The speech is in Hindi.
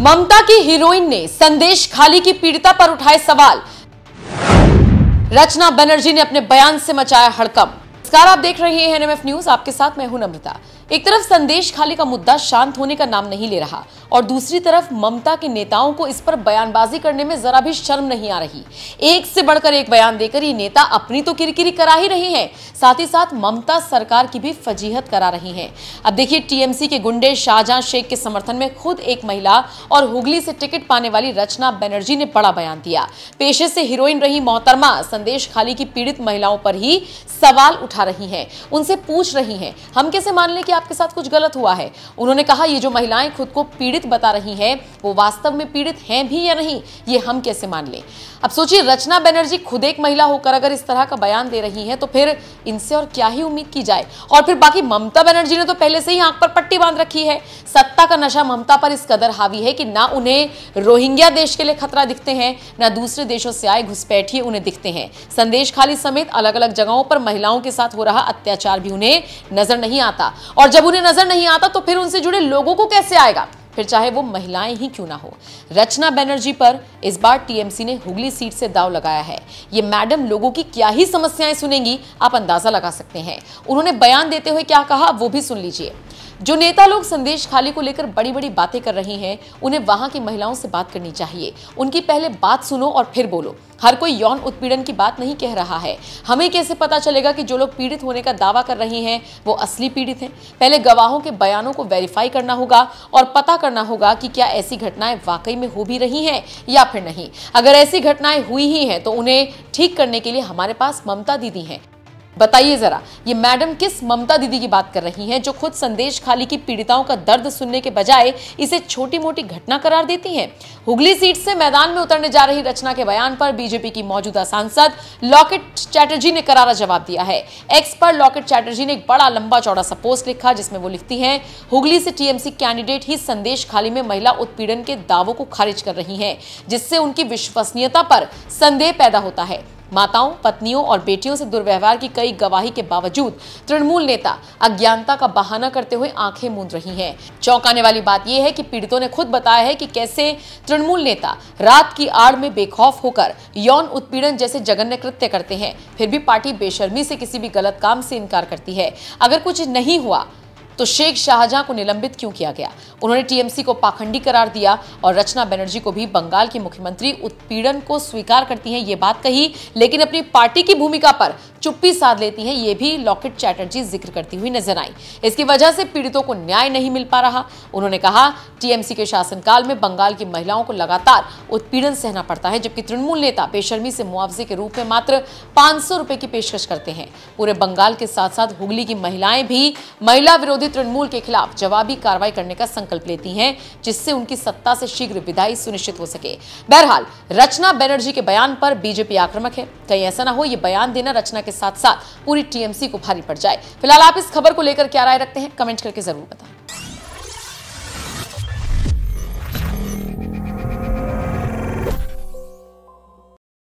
ममता की हीरोइन ने संदेश खाली की पीड़िता पर उठाए सवाल रचना बनर्जी ने अपने बयान से मचाया हड़कम नमस्कार आप देख रहे हैं एनएमएफ न्यूज आपके साथ मैं हूं नम्रता एक तरफ संदेश खाली का मुद्दा शांत होने का नाम नहीं ले रहा और दूसरी तरफ ममता के नेताओं को इस पर बयानबाजी करने में जरा भी शर्म नहीं आ रही एक से बढ़कर एक बयान देकर ये नेता अपनी तो किरकिरी करा ही रही हैं साथ ही साथ ममता सरकार की भी फजीहत करा रही हैं अब देखिए टीएमसी के गुंडे शाहजहां शेख के समर्थन में खुद एक महिला और हुगली से टिकट पाने वाली रचना बनर्जी ने बड़ा बयान दिया पेशे से हीरोइन रही मोहतरमा संदेश खाली की पीड़ित महिलाओं पर ही सवाल उठा रही है उनसे पूछ रही है हम कैसे मान लें कि आपके साथ कुछ गलत हुआ है उन्होंने कहा ये जो महिलाएं खुद को पीड़ित बता रही हैं वो वास्तव में पीड़ित हैं भी या नहीं ये हम कैसे मान लें अब सोचिए रचना बनर्जी खुद एक महिला होकर अगर इस तरह का बयान दे रही है तो फिर इनसे और क्या ही उम्मीद की जाए और फिर बाकी ममता बनर्जी ने तो पहले से ही आंख पर पट्टी बांध रखी है सत्ता का नशा ममता पर इस कदर हावी है कि ना उन्हें रोहिंग्या देश के लिए खतरा दिखते हैं ना दूसरे देशों से आए घुसपैठिए उन्हें दिखते हैं संदेश खाली समेत अलग अलग जगहों पर महिलाओं के साथ हो रहा अत्याचार भी उन्हें नजर नहीं आता और और जब उन्हें नजर नहीं आता तो फिर उनसे जुड़े लोगों को कैसे आएगा फिर चाहे वो महिलाएं ही क्यों ना हो रचना बैनर्जी पर इस बार टीएमसी ने हुगली सीट से दाव लगाया है ये मैडम लोगों की क्या ही समस्याएं सुनेंगी आप अंदाजा लगा सकते हैं उन्होंने बयान देते हुए क्या कहा वो भी सुन लीजिए जो नेता लोग संदेश खाली को लेकर बड़ी बड़ी बातें कर रहे हैं उन्हें वहां की महिलाओं से बात करनी चाहिए उनकी पहले बात सुनो और फिर बोलो हर कोई यौन उत्पीड़न की बात नहीं कह रहा है हमें कैसे पता चलेगा कि जो लोग पीड़ित होने का दावा कर रहे हैं वो असली पीड़ित हैं पहले गवाहों के बयानों को वेरीफाई करना होगा और पता करना होगा कि क्या ऐसी घटनाएं वाकई में हो भी रही हैं या फिर नहीं अगर ऐसी घटनाएं हुई ही हैं तो उन्हें ठीक करने के लिए हमारे पास ममता दीदी हैं बताइए जरा ये मैडम किस ममता दीदी की बात कर रही हैं जो खुद संदेश खाली की पीड़िताओं का दर्द सुनने के बजाय इसे छोटी मोटी घटना करार देती हैं हुगली सीट से मैदान में उतरने जा रही रचना के बयान पर बीजेपी की मौजूदा सांसद लॉकेट चैटर्जी ने करारा जवाब दिया है एक्स पर लॉकेट चैटर्जी ने एक बड़ा लंबा चौड़ा सा पोस्ट लिखा जिसमें वो लिखती है हुगली से टीएमसी कैंडिडेट ही संदेश खाली में महिला उत्पीड़न के दावों को खारिज कर रही है जिससे उनकी विश्वसनीयता पर संदेह पैदा होता है माताओं पत्नियों और बेटियों से दुर्व्यवहार की कई गवाही के बावजूद तृणमूल नेता अज्ञानता का बहाना करते हुए आंखें मूंद रही हैं। चौंकाने वाली बात यह है कि पीड़ितों ने खुद बताया है कि कैसे तृणमूल नेता रात की आड़ में बेखौफ होकर यौन उत्पीड़न जैसे जघन्य कृत्य करते हैं फिर भी पार्टी बेशर्मी से किसी भी गलत काम से इनकार करती है अगर कुछ नहीं हुआ तो शेख शाहजहां को निलंबित क्यों किया गया उन्होंने टीएमसी को पाखंडी करार दिया और रचना बनर्जी को भी बंगाल की मुख्यमंत्री उत्पीड़न को स्वीकार करती हैं ये बात कही लेकिन अपनी पार्टी की भूमिका पर चुप्पी साध लेती हैं ये भी लॉकेट चैटर्जी जिक्र करती हुई नजर आई इसकी वजह से पीड़ितों को न्याय नहीं मिल पा रहा उन्होंने कहा टीएमसी के शासनकाल में बंगाल की महिलाओं को लगातार उत्पीड़न सहना पड़ता है जबकि तृणमूल नेता बेशर्मी से मुआवजे के रूप में मात्र पांच सौ रुपए की पेशकश करते हैं पूरे बंगाल के साथ साथ हुगली की महिलाएं भी महिला विरोधी भी तृणमूल के खिलाफ जवाबी कार्रवाई करने का संकल्प लेती हैं जिससे उनकी सत्ता से शीघ्र विदाई सुनिश्चित हो सके बहरहाल रचना बैनर्जी के बयान पर बीजेपी आक्रमक है कहीं ऐसा ना हो ये बयान देना रचना के साथ साथ पूरी टीएमसी को भारी पड़ जाए फिलहाल आप इस खबर को लेकर क्या राय रखते हैं कमेंट करके जरूर बताएं